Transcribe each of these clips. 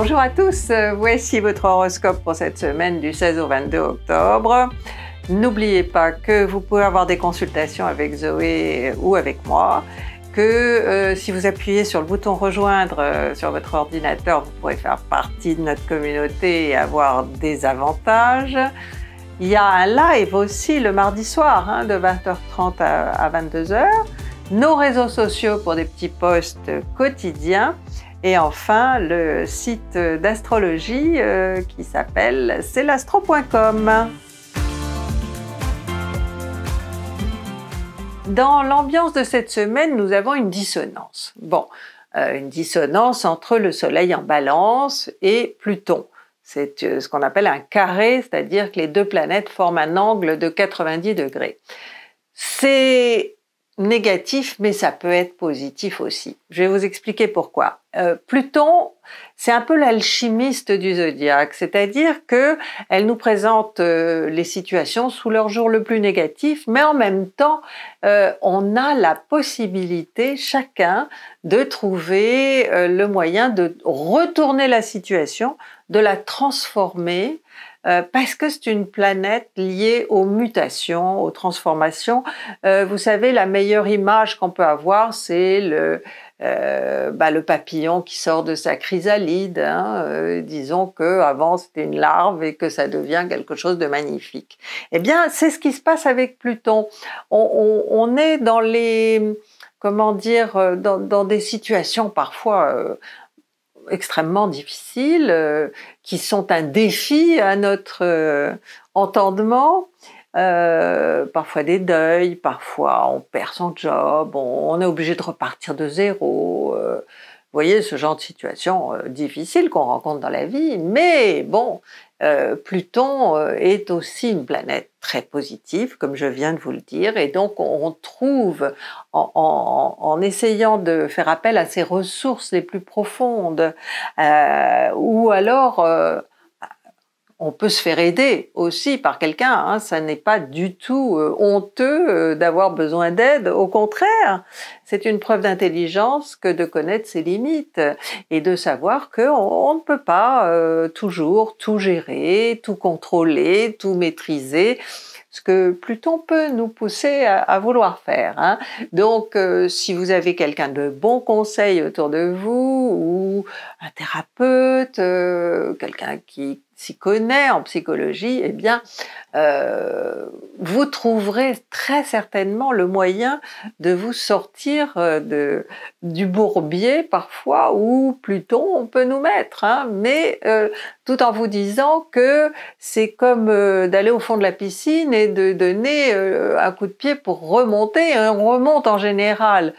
Bonjour à tous, euh, voici votre horoscope pour cette semaine du 16 au 22 octobre. N'oubliez pas que vous pouvez avoir des consultations avec Zoé euh, ou avec moi, que euh, si vous appuyez sur le bouton rejoindre sur votre ordinateur, vous pourrez faire partie de notre communauté et avoir des avantages. Il y a un live aussi le mardi soir hein, de 20h30 à, à 22h. Nos réseaux sociaux pour des petits posts quotidiens et enfin, le site d'astrologie euh, qui s'appelle celastro.com. Dans l'ambiance de cette semaine, nous avons une dissonance. Bon, euh, une dissonance entre le Soleil en balance et Pluton. C'est euh, ce qu'on appelle un carré, c'est-à-dire que les deux planètes forment un angle de 90 degrés. C'est négatif, mais ça peut être positif aussi. Je vais vous expliquer pourquoi. Euh, Pluton, c'est un peu l'alchimiste du zodiaque, c'est-à-dire que elle nous présente euh, les situations sous leur jour le plus négatif, mais en même temps, euh, on a la possibilité chacun de trouver euh, le moyen de retourner la situation, de la transformer parce que c'est une planète liée aux mutations, aux transformations. vous savez, la meilleure image qu'on peut avoir, c'est le, euh, bah, le papillon qui sort de sa chrysalide. Hein, euh, disons que avant c'était une larve et que ça devient quelque chose de magnifique. Eh bien, c'est ce qui se passe avec Pluton. On, est dans les comment dire euh, dans, des situations parfois extrêmement difficiles qui sont un défi à notre entendement euh, parfois des deuils, parfois on perd son job, on, est obligé de repartir de zéro. vous euh, voyez ce genre de situation euh, difficile qu'on rencontre dans la vie, mais bon, Pluton est aussi une planète très positive, comme je viens de vous le dire, et donc on trouve, en essayant de faire appel à ses ressources les plus profondes, ou alors on peut se faire aider aussi par quelqu'un. Hein. Ça n'est pas du tout euh, honteux euh, d'avoir besoin d'aide. Au contraire, c'est une preuve d'intelligence que de connaître ses limites et de savoir que on, ne peut pas euh, toujours tout gérer, tout contrôler, tout maîtriser. Ce que Pluton peut nous pousser à, vouloir faire. Hein. Donc, si vous avez quelqu'un de bon conseil autour de vous ou un thérapeute euh, quelqu'un qui s'y connaît en psychologie, eh bien, euh, vous trouverez très certainement le moyen de vous sortir euh, de, du bourbier parfois où Pluton on peut nous mettre, hein. mais tout en vous disant que c'est comme d'aller au fond de la piscine et de donner un coup de pied pour remonter. Hein. On remonte en général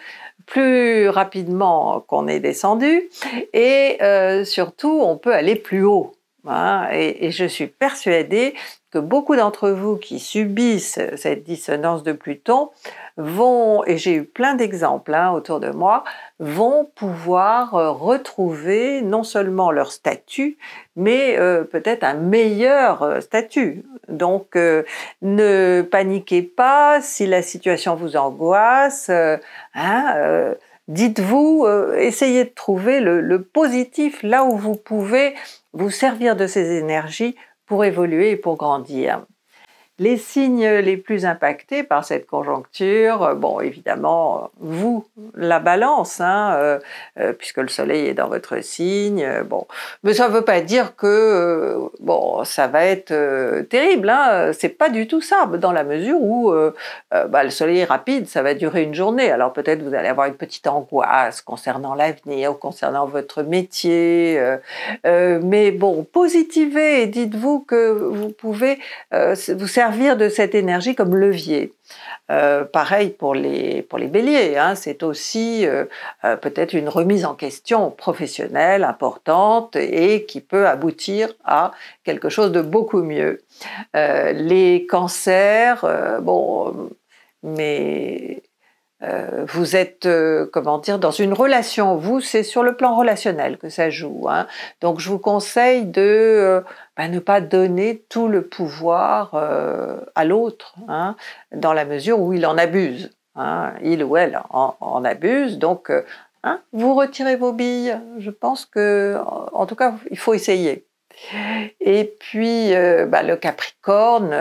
plus rapidement qu'on est descendu et euh, surtout on peut aller plus haut. Hein, et, je suis persuadée que beaucoup d'entre vous qui subissent cette dissonance de Pluton vont, et j'ai eu plein d'exemples hein, autour de moi, vont pouvoir euh, retrouver non seulement leur statut, mais euh, peut-être un meilleur euh, statut. Donc ne paniquez pas si la situation vous angoisse. Hein, dites-vous, euh, essayez de trouver le, positif là où vous pouvez vous servir de ces énergies pour évoluer et pour grandir. Les signes les plus impactés par cette conjoncture, euh, bon, évidemment, vous, la balance, hein, euh, euh, puisque le soleil est dans votre signe, bon. Mais ça ne veut pas dire que, bon, ça va être terrible, hein. c'est pas du tout ça, dans la mesure où bah, le soleil est rapide, ça va durer une journée. Alors peut-être vous allez avoir une petite angoisse concernant l'avenir, concernant votre métier, mais bon, positivez et dites-vous que vous pouvez vous servir de cette énergie comme levier. Euh, pareil pour les, pour les béliers, hein. c'est aussi euh, euh, peut-être une remise en question professionnelle importante et qui peut aboutir à quelque chose de beaucoup mieux. les cancers, bon, mais euh, vous êtes, euh, comment dire, dans une relation. Vous, c'est sur le plan relationnel que ça joue. Hein. Donc, je vous conseille de euh, bah, ne pas donner tout le pouvoir à l'autre, hein, dans la mesure où il en abuse. Hein. Il ou elle en, abuse. Donc, vous retirez vos billes. Je pense que, en tout cas, il faut essayer. Et puis, bah, le Capricorne,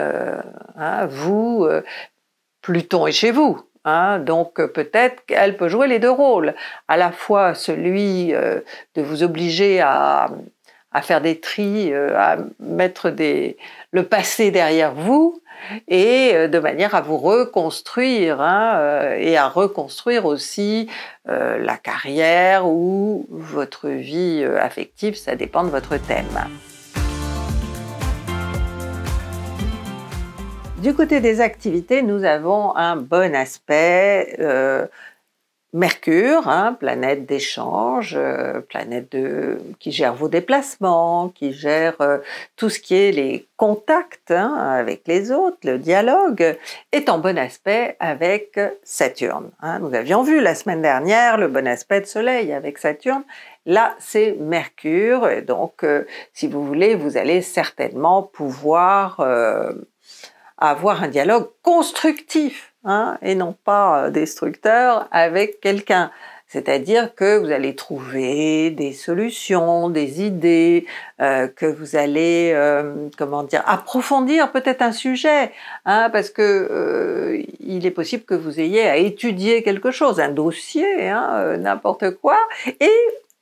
vous, Pluton est chez vous, Hein, donc euh, peut-être qu'elle peut jouer les deux rôles, à la fois celui euh, de vous obliger à, faire des tris, euh, à mettre le passé derrière vous, et de manière à vous reconstruire, hein, et à reconstruire aussi la carrière ou votre vie affective, ça dépend de votre thème. Du côté des activités, nous avons un bon aspect. Euh, Mercure, hein, planète d'échange, euh, planète de, qui gère vos déplacements, qui gère euh, tout ce qui est les contacts hein, avec les autres, le dialogue, est en bon aspect avec Saturne. Hein. Nous avions vu la semaine dernière le bon aspect de Soleil avec Saturne. Là, c'est Mercure, donc, si vous voulez, vous allez certainement pouvoir avoir un dialogue constructif hein, et non pas euh, destructeur avec quelqu'un. C'est-à-dire que vous allez trouver des solutions, des idées, euh, que vous allez, euh, comment dire, approfondir peut-être un sujet, hein, parce que il est possible que vous ayez à étudier quelque chose, un dossier, hein, n'importe quoi, et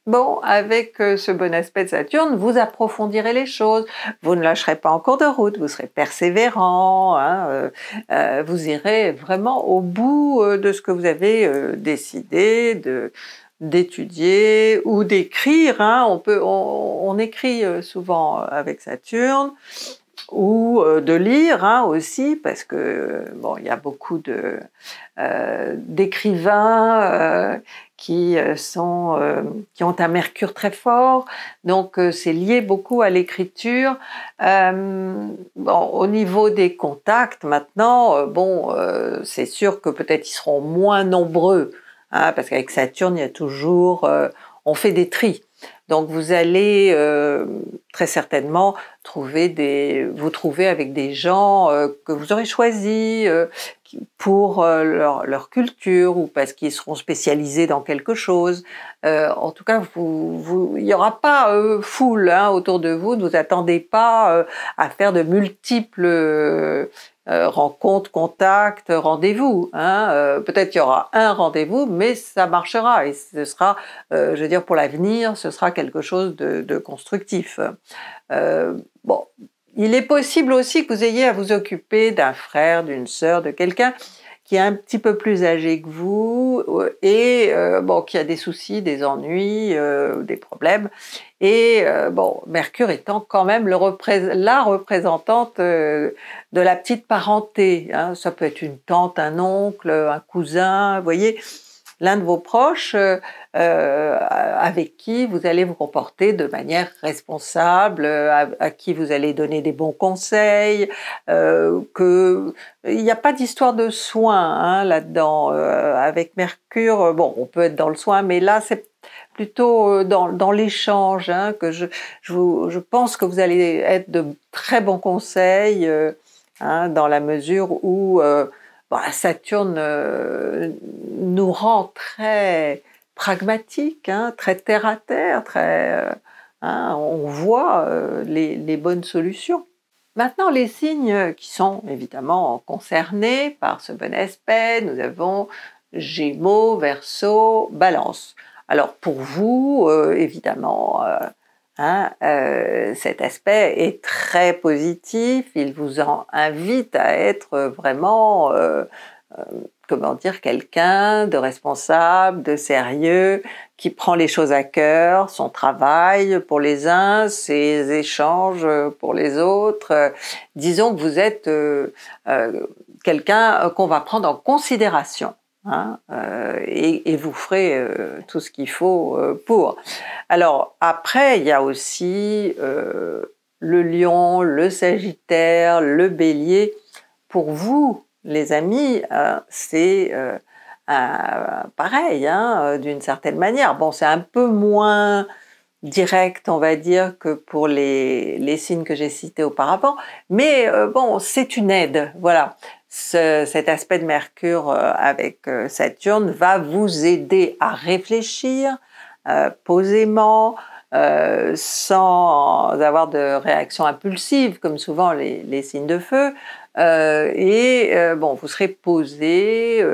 Bon, avec euh, ce bon aspect de Saturne, vous approfondirez les choses, vous ne lâcherez pas en cours de route, vous serez persévérant, hein, euh, euh, vous irez vraiment au bout de ce que vous avez décidé de d'étudier ou d'écrire. Hein, on peut, on, écrit souvent avec Saturne ou de lire hein, aussi, parce que bon, il y a beaucoup d'écrivains qui euh, sont euh, qui ont un mercure très fort donc euh, c'est lié beaucoup à l'écriture au niveau des contacts maintenant bon c'est sûr que peut-être ils seront moins nombreux hein, parce qu'avec Saturne il y a toujours on fait des tris donc vous allez euh, très certainement trouver des, vous trouver avec des gens euh, que vous aurez choisis euh, pour leur, culture ou parce qu'ils seront spécialisés dans quelque chose. en tout cas, vous, il n'y aura pas foule hein, autour de vous. Ne vous attendez pas à faire de multiples euh, rencontre, contact, rendez-vous. Hein. Euh, peut-être qu'il y aura un rendez-vous, mais ça marchera et ce sera, euh, je veux dire, pour l'avenir, ce sera quelque chose de, de constructif. bon, il est possible aussi que vous ayez à vous occuper d'un frère, d'une sœur, de quelqu'un qui est un petit peu plus âgé que vous euh, et euh, bon, qui a des soucis, des ennuis, euh, des problèmes. Et bon, Mercure étant quand même la représentante de la petite parenté. Hein. Ça peut être une tante, un oncle, un cousin, vous voyez l'un de vos proches euh, euh, avec qui vous allez vous comporter de manière responsable, euh, à, qui vous allez donner des bons conseils, euh, que il n'y a pas d'histoire de soins hein, là-dedans. avec Mercure, bon, on peut être dans le soin, mais là c'est plutôt dans, l'échange hein, que je, pense que vous allez être de très bons conseils hein, dans la mesure où Saturne euh, nous rend très pragmatique, hein, très terre à terre, très, euh, hein, on voit euh, les, bonnes solutions. Maintenant, les signes qui sont évidemment concernés par ce bon aspect, nous avons Gémeaux, Verseau, Balance. Alors pour vous, évidemment, Hein, euh, cet aspect est très positif, il vous en invite à être vraiment, euh, euh, comment dire, quelqu'un de responsable, de sérieux, qui prend les choses à cœur, son travail pour les uns, ses échanges pour les autres. disons que vous êtes quelqu'un qu'on va prendre en considération. Hein, euh, et, vous ferez euh, tout ce qu'il faut euh, pour. Alors après, il y a aussi le lion, le sagittaire, le bélier. Pour vous, les amis, c'est pareil, hein, d'une certaine manière. Bon, c'est un peu moins direct, on va dire, que pour les, signes que j'ai cités auparavant. Mais bon, c'est une aide, voilà ce, cet aspect de Mercure euh, avec euh, Saturne va vous aider à réfléchir euh, posément, sans avoir de réaction impulsive, comme souvent les, signes de feu. et bon, vous serez posé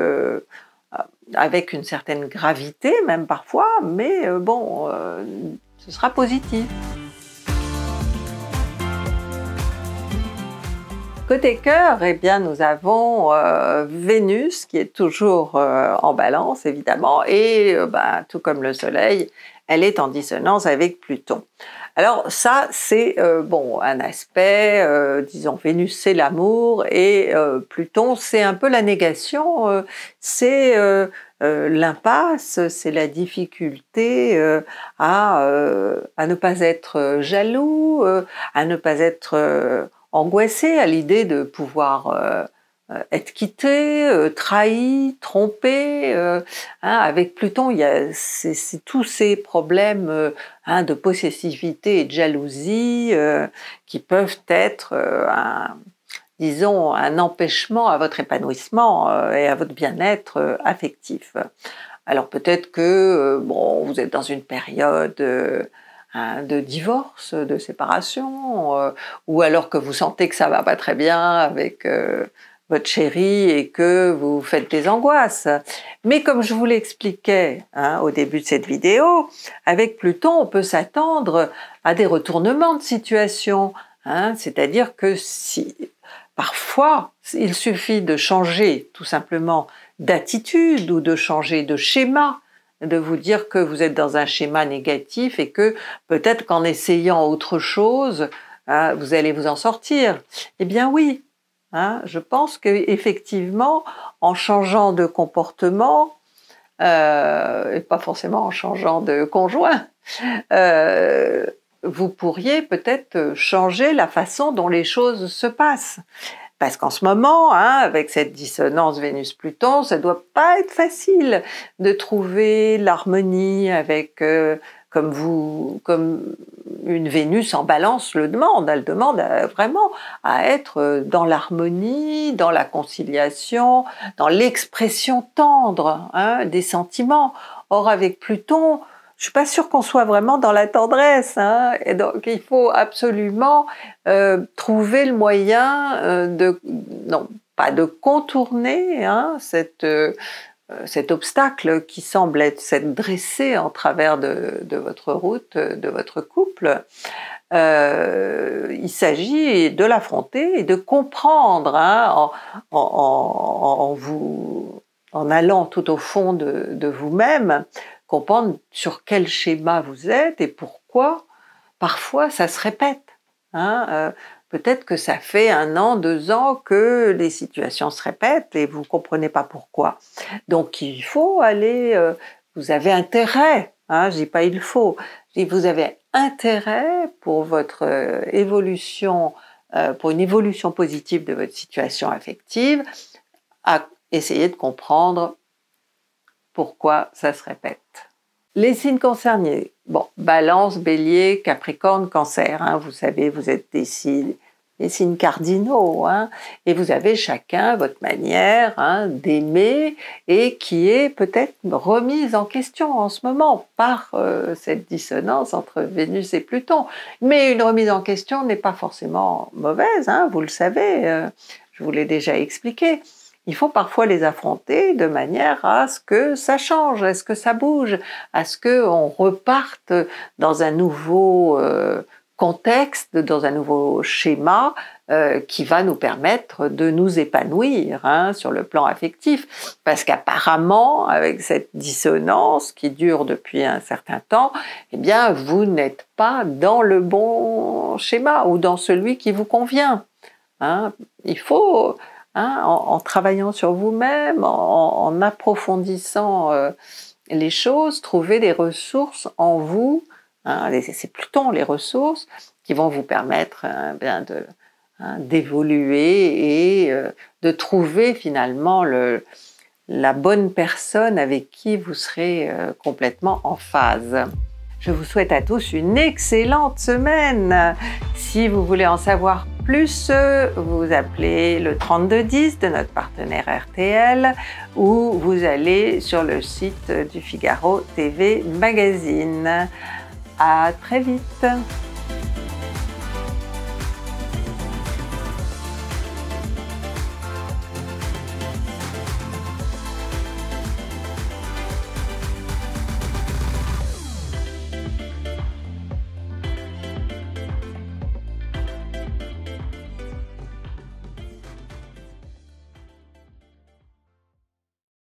avec une certaine gravité, même parfois, mais bon, ce sera positif. Côté cœur, eh bien, nous avons euh, Vénus qui est toujours euh, en balance, évidemment, et euh, bah, tout comme le Soleil, elle est en dissonance avec Pluton. Alors ça, c'est bon un aspect, disons, Vénus, c'est l'amour, et Pluton, c'est un peu la négation, c'est l'impasse, c'est la difficulté à, à, ne pas être jaloux, à ne pas être angoissé à l'idée de pouvoir euh, euh, être quitté, euh, trahi, trompé. Hein, avec Pluton, il y a tous ces problèmes hein, de possessivité et de jalousie qui peuvent être, un, disons, un empêchement à votre épanouissement et à votre bien-être affectif. Alors peut-être que bon, vous êtes dans une période Hein, de divorce, de séparation, euh, ou alors que vous sentez que ça va pas très bien avec euh, votre chérie et que vous faites des angoisses. Mais comme je vous l'expliquais hein, au début de cette vidéo, avec Pluton, on peut s'attendre à des retournements de situation. Hein. C'est-à-dire que si parfois il suffit de changer tout simplement d'attitude ou de changer de schéma de vous dire que vous êtes dans un schéma négatif et que peut-être qu'en essayant autre chose, hein, vous allez vous en sortir. Eh bien oui, hein, je pense qu'effectivement, en changeant de comportement, euh, et pas forcément en changeant de conjoint, euh, vous pourriez peut-être changer la façon dont les choses se passent. Parce qu'en ce moment, hein, avec cette dissonance Vénus-Pluton, ça ne doit pas être facile de trouver l'harmonie avec, euh, comme vous, comme une Vénus en balance le demande. Elle demande euh, vraiment à être dans l'harmonie, dans la conciliation, dans l'expression tendre hein, des sentiments. Or, avec Pluton, je suis pas sûre qu'on soit vraiment dans la tendresse. Hein. et donc, il faut absolument euh, trouver le moyen euh, de, non, pas de contourner hein, euh, cet obstacle qui semble être cette dressée en travers de, votre route, de votre couple. il s'agit de l'affronter et de comprendre hein, en, allant tout au fond de vous-même, comprendre sur quel schéma vous êtes et pourquoi parfois ça se répète. Hein, euh, peut-être que ça fait un an, deux ans que les situations se répètent et vous ne comprenez pas pourquoi. Donc il faut aller, euh, vous avez intérêt, je hein, je dis pas il faut, vous avez intérêt pour votre euh, évolution, pour une évolution positive de votre situation affective, à essayer de comprendre pourquoi ça se répète. Les signes concernés, bon, balance, bélier, capricorne, cancer, hein, vous savez, vous êtes des signes, signes cardinaux, hein, et vous avez chacun votre manière hein, d'aimer et qui est peut-être remise en question en ce moment par euh, cette dissonance entre Vénus et Pluton. Mais une remise en question n'est pas forcément mauvaise, vous le savez, euh, je vous l'ai déjà expliqué il faut parfois les affronter de manière à ce que ça change, à ce que ça bouge, à ce qu'on reparte dans un nouveau euh, contexte, dans un nouveau schéma euh, qui va nous permettre de nous épanouir hein, sur le plan affectif. Parce qu'apparemment, avec cette dissonance qui dure depuis un certain temps, eh bien, vous n'êtes pas dans le bon schéma ou dans celui qui vous convient. Hein. Il faut Hein, en, travaillant sur vous-même, en, approfondissant euh, les choses, trouver des ressources en vous, hein, c'est plutôt les ressources, qui vont vous permettre hein, d'évoluer et euh, de trouver finalement la bonne personne avec qui vous serez euh, complètement en phase. Je vous souhaite à tous une excellente semaine. Si vous voulez en savoir plus, vous appelez le 3210 de notre partenaire RTL ou vous allez sur le site du Figaro TV Magazine. À très vite.